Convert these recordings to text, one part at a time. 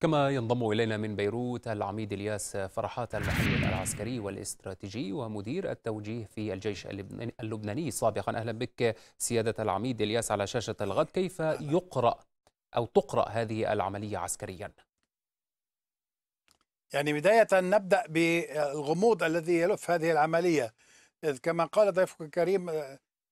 كما ينضم إلينا من بيروت العميد الياس فرحات المحلي العسكري والاستراتيجي ومدير التوجيه في الجيش اللبناني سابقا أهلا بك سيادة العميد الياس على شاشة الغد كيف يقرأ أو تقرأ هذه العملية عسكريا؟ يعني بداية نبدأ بالغموض الذي يلف هذه العملية إذ كما قال ضيفك الكريم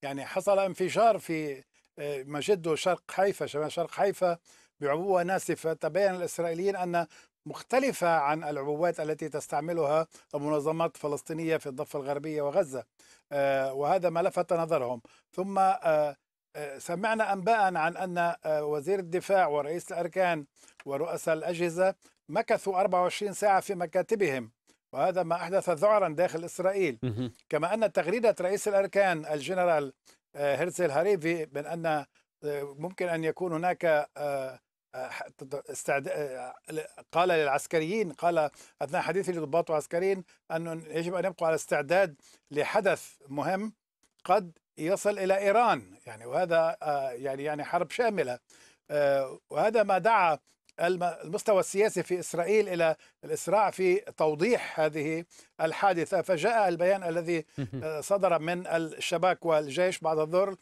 يعني حصل انفجار في آه، مجد شرق حيفا شمال شرق حيفا بعبوة ناسفة تبين الإسرائيليين أن مختلفة عن العبوات التي تستعملها المنظمات الفلسطينيه في الضفة الغربية وغزة آه، وهذا ما لفت نظرهم ثم آه، آه، سمعنا أنباء عن أن وزير الدفاع ورئيس الأركان ورؤساء الأجهزة مكثوا 24 ساعة في مكاتبهم وهذا ما أحدث ذعرا داخل إسرائيل كما أن تغريدة رئيس الأركان الجنرال هرزل هاريفي بأن ممكن أن يكون هناك استعد... قال للعسكريين قال اثناء حديثي لضباط وعسكريين ان يجب ان يبقوا على استعداد لحدث مهم قد يصل الى ايران يعني وهذا آه، يعني يعني حرب شامله آه، وهذا ما دعا المستوى السياسي في اسرائيل الى الاسراع في توضيح هذه الحادثه فجاء البيان الذي آه، صدر من الشباك والجيش بعد الظهر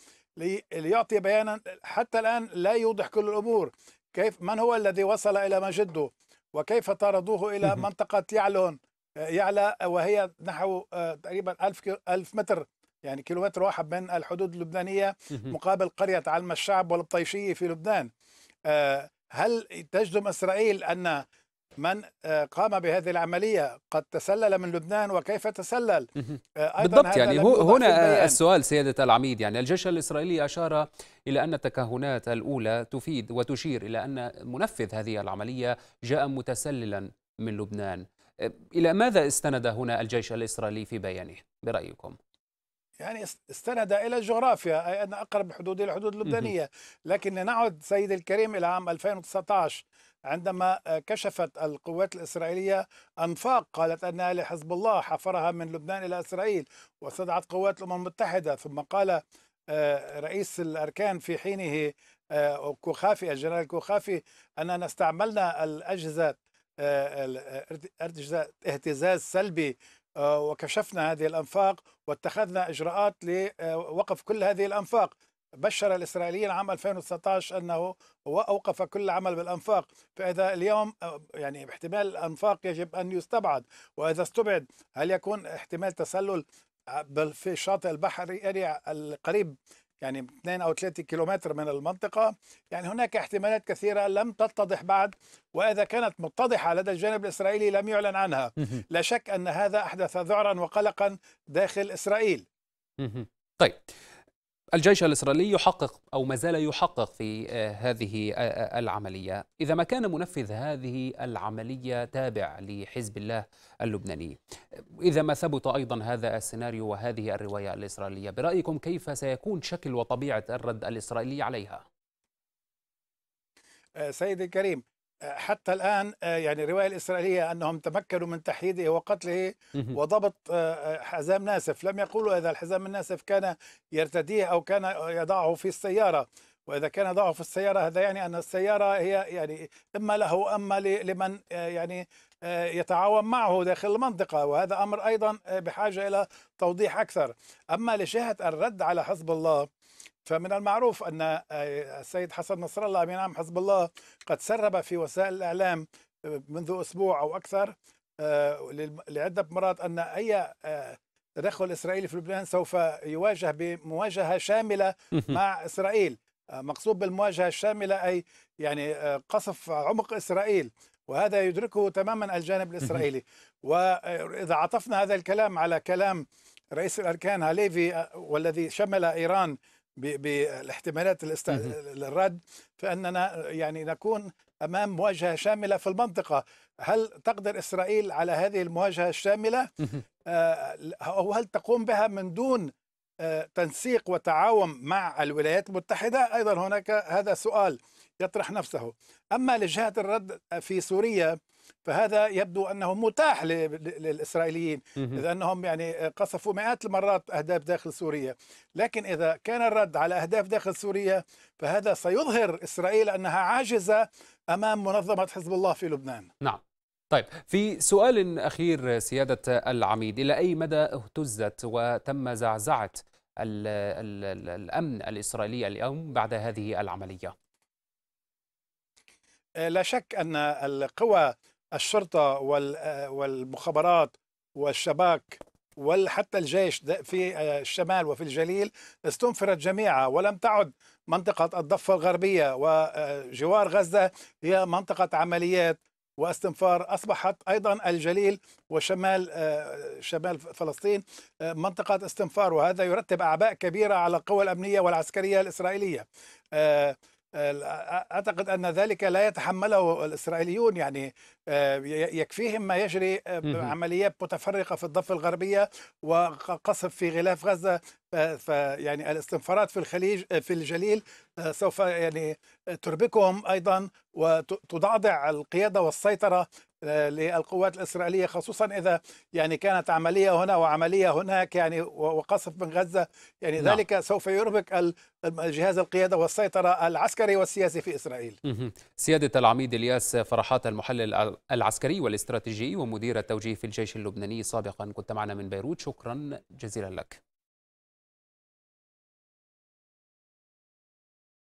ليعطي بيانا حتى الان لا يوضح كل الامور كيف من هو الذي وصل إلى مجده وكيف طردوه إلى منطقة يعلون يعلى وهي نحو آه، تقريبا ألف, ألف متر يعني كيلومتر واحد من الحدود اللبنانية مقابل قرية علم الشعب والبطيشية في لبنان آه، هل تجزم إسرائيل أن من آه، قام بهذه العملية قد تسلل من لبنان وكيف تسلل آه، أيضا بالضبط يعني هنا السؤال سيادة العميد يعني الجيش الإسرائيلي أشار إلى أن التكهنات الأولى تفيد وتشير إلى أن منفذ هذه العملية جاء متسللا من لبنان آه، إلى ماذا استند هنا الجيش الإسرائيلي في بيانه برأيكم؟ يعني استند إلى الجغرافيا أي ان أقرب الى الحدود اللبنانية لكن نعد سيد الكريم إلى عام 2019 عندما كشفت القوات الإسرائيلية أنفاق قالت أنها لحزب الله حفرها من لبنان إلى إسرائيل واستدعت قوات الأمم المتحدة ثم قال آه، رئيس الأركان في حينه آه، كوخافي الجنرال كوخافي أننا استعملنا الأجهزة آه، اهتزاز سلبي آه، وكشفنا هذه الأنفاق واتخذنا إجراءات لوقف آه، كل هذه الأنفاق بشر الإسرائيليين عام 2019 أنه اوقف كل عمل بالأنفاق فإذا اليوم آه، يعني احتمال الأنفاق يجب أن يستبعد وإذا استبعد هل يكون احتمال تسلل في الشاطئ البحري القريب يعني 2 أو 3 كيلومتر من المنطقة يعني هناك احتمالات كثيرة لم تتضح بعد وإذا كانت متضحة لدى الجانب الإسرائيلي لم يعلن عنها لا شك أن هذا أحدث ذعرا وقلقا داخل إسرائيل طيب الجيش الإسرائيلي يحقق أو ما زال يحقق في آه، هذه آه، آه، العملية إذا ما كان منفذ هذه العملية تابع لحزب الله اللبناني إذا ما ثبت أيضا هذا السيناريو وهذه الرواية الإسرائيلية برأيكم كيف سيكون شكل وطبيعة الرد الإسرائيلي عليها؟ سيدي الكريم حتى الآن آه، يعني الرواية الإسرائيلية أنهم تمكنوا من تحييده وقتله وضبط آه، آه، حزام ناسف لم يقولوا إذا الحزام الناسف كان يرتديه أو كان يضعه في السيارة وإذا كان يضعه في السيارة هذا يعني أن السيارة هي يعني إما له أما لمن يعني يتعاون معه داخل المنطقة وهذا أمر أيضا بحاجة إلى توضيح أكثر أما لجهة الرد على حزب الله فمن المعروف أن آه، السيد حسن نصر الله أمين عام حزب الله قد سرب في وسائل الإعلام آه، منذ أسبوع أو أكثر آه، لعدة مرات أن أي تدخل إسرائيلي في لبنان سوف يواجه بمواجهة شاملة مع إسرائيل مقصود بالمواجهة الشاملة أي يعني قصف عمق إسرائيل وهذا يدركه تماما الجانب الإسرائيلي وإذا عطفنا هذا الكلام على كلام رئيس الأركان هاليفي والذي شمل إيران بالاحتمالات الاست... الرد فاننا يعني نكون امام مواجهه شامله في المنطقه هل تقدر اسرائيل على هذه المواجهه الشامله آه، او هل تقوم بها من دون آه، تنسيق وتعاون مع الولايات المتحده ايضا هناك هذا سؤال يطرح نفسه اما لجهه الرد في سوريا فهذا يبدو انه متاح للاسرائيليين لانهم يعني قصفوا مئات المرات اهداف داخل سوريا لكن اذا كان الرد على اهداف داخل سوريا فهذا سيظهر اسرائيل انها عاجزه امام منظمه حزب الله في لبنان نعم طيب في سؤال اخير سياده العميد الى اي مدى اهتزت وتم زعزعه الامن الاسرائيلي اليوم بعد هذه العمليه آه، لا شك ان القوى الشرطه والمخابرات والشباك وحتى الجيش في آه، الشمال وفي الجليل استنفرت جميعا ولم تعد منطقة الضفة الغربية وجوار آه، غزة هي منطقة عمليات واستنفار أصبحت أيضا الجليل وشمال آه، شمال فلسطين منطقة استنفار وهذا يرتب أعباء كبيرة على القوى الأمنية والعسكرية الإسرائيلية اعتقد ان ذلك لا يتحمله الاسرائيليون يعني آه، يكفيهم ما يجري آه، عمليات متفرقه في الضفه الغربيه وقصف في غلاف غزه فيعني الاستنفارات في الخليج آه، في الجليل سوف يعني تربكهم ايضا وتضعضع القياده والسيطره للقوات الإسرائيلية خصوصا إذا يعني كانت عملية هنا وعملية هناك يعني وقصف من غزة يعني نعم. ذلك سوف يربك جهاز القيادة والسيطرة العسكري والسياسي في إسرائيل سيادة العميد إلياس فرحات المحلل العسكري والاستراتيجي ومدير التوجيه في الجيش اللبناني سابقا كنت معنا من بيروت شكرا جزيلا لك